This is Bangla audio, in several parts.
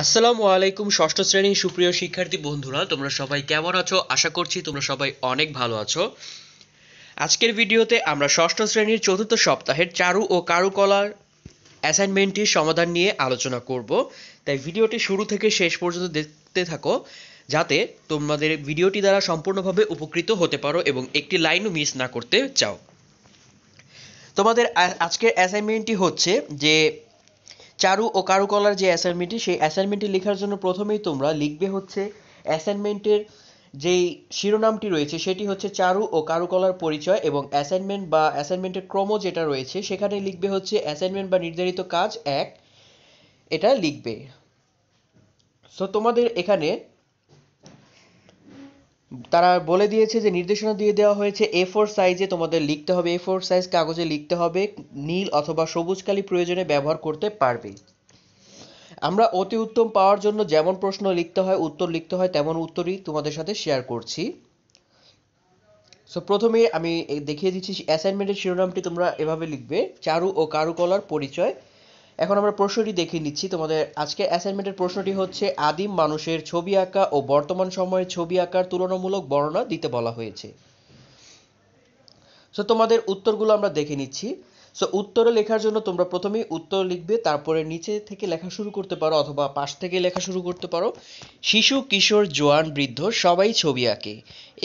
আসসালামু আলাইকুম ষষ্ঠ শ্রেণীর সুপ্রিয় শিক্ষার্থী বন্ধুরা তোমরা সবাই কেমন আছো আশা করছি তোমরা সবাই অনেক ভালো আছো আজকের ভিডিওতে আমরা ষষ্ঠ শ্রেণীর চতুর্থ সপ্তাহের চারু ও কারুকলার অ্যাসাইনমেন্টটির সমাধান নিয়ে আলোচনা করব তাই ভিডিওটি শুরু থেকে শেষ পর্যন্ত দেখতে থাকো যাতে তোমাদের ভিডিওটি দ্বারা সম্পূর্ণভাবে উপকৃত হতে পারো এবং একটি লাইনও মিস না করতে চাও তোমাদের আজকের অ্যাসাইনমেন্টটি হচ্ছে যে চারু ও কারুকলার যে অ্যাসাইনমেন্টটি সেই অ্যাসাইনমেন্টটি লেখার জন্য প্রথমেই তোমরা লিখবে হচ্ছে অ্যাসাইনমেন্টের যেই শিরোনামটি রয়েছে সেটি হচ্ছে চারু ও কারুকলার পরিচয় এবং অ্যাসাইনমেন্ট বা অ্যাসাইনমেন্টের ক্রম যেটা রয়েছে সেখানে লিখবে হচ্ছে অ্যাসাইনমেন্ট বা নির্ধারিত কাজ এক এটা লিখবে সো তোমাদের এখানে তারা বলে দিয়েছে যে নির্দেশনা দিয়ে দেওয়া হয়েছে এ ফোর সাইজে তোমাদের লিখতে হবে এ ফোর সাইজ কাগজে লিখতে হবে নীল অথবা সবুজ কালি প্রয়োজনে ব্যবহার করতে পারবে আমরা অতি উত্তম পাওয়ার জন্য যেমন প্রশ্ন লিখতে হয় উত্তর লিখতে হয় তেমন উত্তরই তোমাদের সাথে শেয়ার করছি সো প্রথমে আমি দেখিয়ে দিচ্ছি অ্যাসাইনমেন্টের শিরোনামটি তোমরা এভাবে লিখবে চারু ও কারুকলার পরিচয় এখন আমরা প্রশ্নটি দেখে নিচ্ছি তোমাদের আজকের অ্যাসাইনমেন্টের প্রশ্নটি হচ্ছে আদিম মানুষের ছবি আঁকা ও বর্তমান সময়ের ছবি আঁকার তুলনামূলক বর্ণনা দিতে বলা হয়েছে সো তোমাদের উত্তরগুলো আমরা দেখে নিচ্ছি সো উত্তরে লেখার জন্য তোমরা প্রথমেই উত্তর লিখবে তারপরে নিচে থেকে লেখা শুরু করতে পারো অথবা পাশ থেকে লেখা শুরু করতে পারো শিশু কিশোর জোয়ান বৃদ্ধ সবাই ছবি আঁকে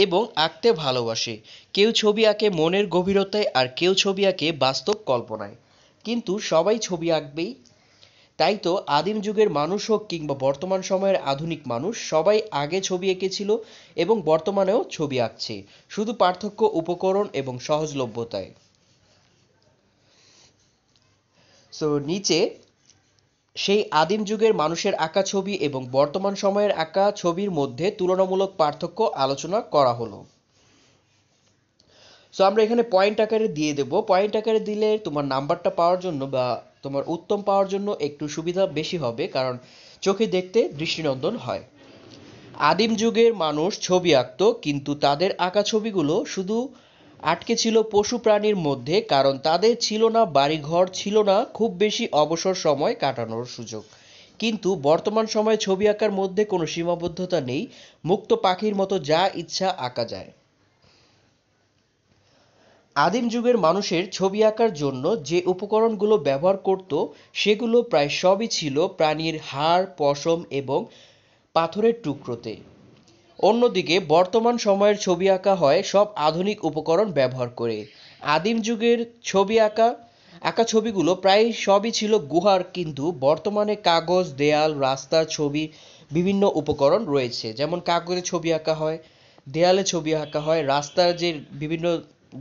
এবং আঁকতে ভালোবাসে কেউ ছবি আঁকে মনের গভীরতায় আর কেউ ছবি আঁকে বাস্তব কল্পনায় কিন্তু সবাই ছবি আঁকবেই তাই তো আদিম যুগের মানুষ হোক কিংবা বর্তমান সময়ের আধুনিক মানুষ সবাই আগে ছবি এঁকেছিল এবং বর্তমানেও ছবি আঁকছে শুধু পার্থক্য উপকরণ এবং সহজলভ্যতায় সো নিচে সেই আদিম যুগের মানুষের আঁকা ছবি এবং বর্তমান সময়ের আঁকা ছবির মধ্যে তুলনামূলক পার্থক্য আলোচনা করা হলো সো আমরা এখানে পয়েন্ট আকারে দিয়ে দেব পয়েন্ট আকারে দিলে তোমার নাম্বারটা পাওয়ার জন্য বা তোমার উত্তম পাওয়ার জন্য একটু সুবিধা বেশি হবে কারণ চোখে দেখতে দৃষ্টিনন্দন হয় আদিম যুগের মানুষ ছবি আঁকত কিন্তু তাদের আঁকা ছবিগুলো শুধু আটকে ছিল পশু প্রাণীর মধ্যে কারণ তাদের ছিল না বাড়িঘর ছিল না খুব বেশি অবসর সময় কাটানোর সুযোগ কিন্তু বর্তমান সময়ে ছবি আঁকার মধ্যে কোনো সীমাবদ্ধতা নেই মুক্ত পাখির মতো যা ইচ্ছা আঁকা যায় আদিম যুগের মানুষের ছবি আঁকার জন্য যে উপকরণগুলো ব্যবহার করত সেগুলো প্রায় সবই ছিল প্রাণীর হাড় পশম এবং পাথরের টুকরোতে অন্যদিকে বর্তমান সময়ের ছবি আঁকা হয় সব আধুনিক উপকরণ ব্যবহার করে আদিম যুগের ছবি আঁকা আঁকা ছবিগুলো প্রায় সবই ছিল গুহার কিন্তু বর্তমানে কাগজ দেয়াল রাস্তার ছবি বিভিন্ন উপকরণ রয়েছে যেমন কাগজে ছবি আঁকা হয় দেয়ালে ছবি আঁকা হয় রাস্তার যে বিভিন্ন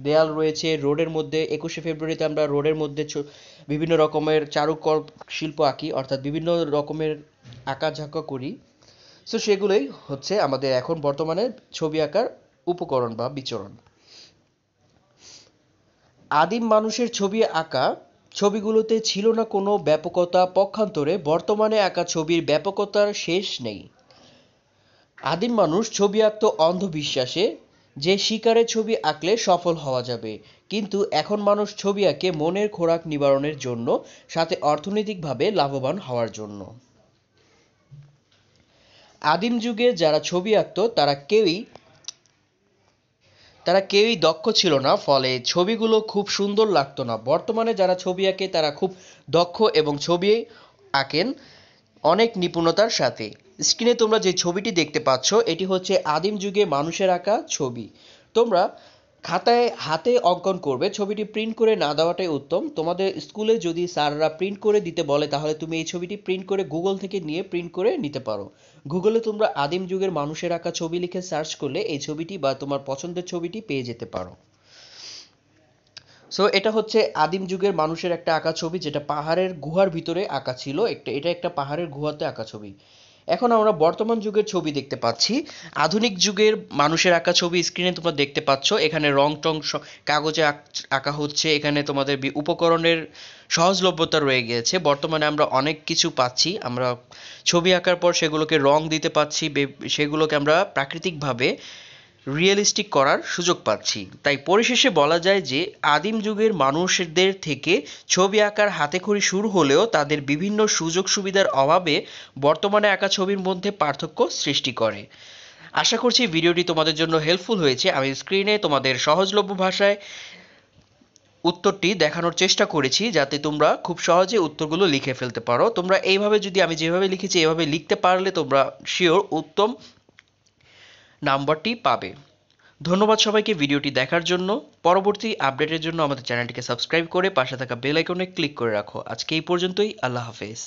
দেয়াল রয়েছে রোডের মধ্যে একুশে ফেব্রুয়ারিতে আমরা রোডের মধ্যে বিভিন্ন রকমের চারুকল শিল্প আঁকি অর্থাৎ বিভিন্ন রকমের ঝাঁকা করি সো সেগুলোই হচ্ছে আমাদের এখন বর্তমানে ছবি আঁকার উপকরণ বা বিচরণ আদিম মানুষের ছবি আঁকা ছবিগুলোতে ছিল না কোনো ব্যাপকতা পক্ষান্তরে বর্তমানে আঁকা ছবির ব্যাপকতার শেষ নেই আদিম মানুষ ছবি আঁকত অন্ধবিশ্বাসে যে শিকারে ছবি আঁকলে সফল হওয়া যাবে কিন্তু এখন মানুষ ছবি আঁকে মনের খোরাক নিবারণের জন্য সাথে অর্থনৈতিকভাবে লাভবান হওয়ার জন্য আদিম যুগে যারা ছবি আঁকত তারা কেউই তারা কেউই দক্ষ ছিল না ফলে ছবিগুলো খুব সুন্দর লাগতো না বর্তমানে যারা ছবি আঁকে তারা খুব দক্ষ এবং ছবি আঁকেন অনেক নিপুণতার সাথে স্ক্রিনে তোমরা যে ছবিটি দেখতে পাচ্ছ এটি হচ্ছে আদিম যুগে মানুষের আঁকা ছবি তোমরা খাতায় হাতে অঙ্কন করবে ছবিটি প্রিন্ট করে না দেওয়াটাই উত্তম তোমাদের স্কুলে যদি স্যাররা প্রিন্ট করে দিতে বলে তাহলে তুমি এই ছবিটি প্রিন্ট করে গুগল থেকে নিয়ে প্রিন্ট করে নিতে পারো গুগলে তোমরা আদিম যুগের মানুষের আঁকা ছবি লিখে সার্চ করলে এই ছবিটি বা তোমার পছন্দের ছবিটি পেয়ে যেতে পারো সো এটা হচ্ছে আদিম যুগের মানুষের একটা আঁকা ছবি যেটা পাহাড়ের গুহার ভিতরে আঁকা ছিল একটা এটা একটা পাহাড়ের গুহাতে আঁকা ছবি এখন আমরা বর্তমান যুগের ছবি দেখতে পাচ্ছি আধুনিক যুগের মানুষের আঁকা ছবি স্ক্রিনে তোমরা দেখতে পাচ্ছ এখানে রং টং কাগজে আঁকা হচ্ছে এখানে তোমাদের উপকরণের সহজলভ্যতা রয়ে গিয়েছে বর্তমানে আমরা অনেক কিছু পাচ্ছি আমরা ছবি আঁকার পর সেগুলোকে রং দিতে পাচ্ছি সেগুলোকে আমরা প্রাকৃতিকভাবে রিয়েলিস্টিক করার সুযোগ পাচ্ছি তাই পরিশেষে বলা যায় যে আদিম যুগের মানুষদের থেকে ছবি আঁকার হাতেখড়ি শুরু হলেও তাদের বিভিন্ন সুযোগ সুবিধার অভাবে বর্তমানে আঁকা ছবির মধ্যে পার্থক্য সৃষ্টি করে আশা করছি ভিডিওটি তোমাদের জন্য হেল্পফুল হয়েছে আমি স্ক্রিনে তোমাদের সহজলভ্য ভাষায় উত্তরটি দেখানোর চেষ্টা করেছি যাতে তোমরা খুব সহজে উত্তরগুলো লিখে ফেলতে পারো তোমরা এইভাবে যদি আমি যেভাবে লিখেছি এভাবে লিখতে পারলে তোমরা শিওর উত্তম নাম্বারটি পাবে ধন্যবাদ সবাইকে ভিডিওটি দেখার জন্য পরবর্তী আপডেটের জন্য আমাদের চ্যানেলটিকে সাবস্ক্রাইব করে পাশে থাকা বেল আইকনে ক্লিক করে রাখো আজকে এই পর্যন্তই আল্লাহ হাফেজ